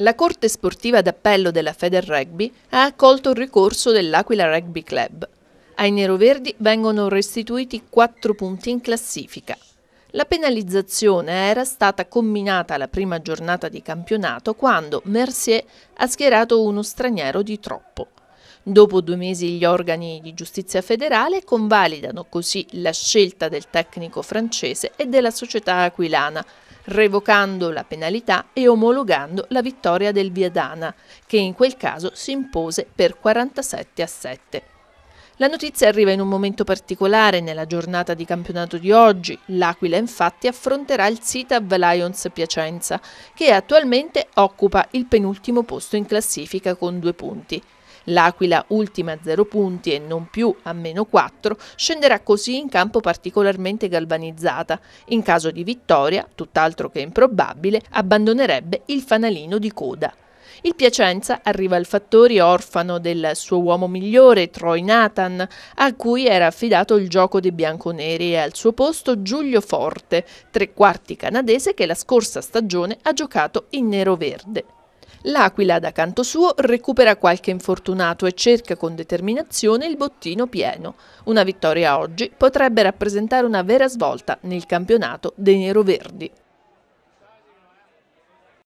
La Corte Sportiva d'Appello della Feder Rugby ha accolto il ricorso dell'Aquila Rugby Club. Ai neroverdi vengono restituiti 4 punti in classifica. La penalizzazione era stata combinata alla prima giornata di campionato quando Mercier ha schierato uno straniero di troppo. Dopo due mesi gli organi di giustizia federale convalidano così la scelta del tecnico francese e della società aquilana revocando la penalità e omologando la vittoria del Viadana, che in quel caso si impose per 47 a 7. La notizia arriva in un momento particolare nella giornata di campionato di oggi. L'Aquila infatti affronterà il CITAV Lions Piacenza, che attualmente occupa il penultimo posto in classifica con due punti. L'Aquila, ultima a 0 punti e non più a meno 4, scenderà così in campo particolarmente galvanizzata. In caso di vittoria, tutt'altro che improbabile, abbandonerebbe il fanalino di coda. Il Piacenza arriva al fattore orfano del suo uomo migliore, Troy Nathan, a cui era affidato il gioco dei bianconeri e al suo posto Giulio Forte, tre quarti canadese che la scorsa stagione ha giocato in nero-verde. L'Aquila, da canto suo, recupera qualche infortunato e cerca con determinazione il bottino pieno. Una vittoria oggi potrebbe rappresentare una vera svolta nel campionato dei neroverdi.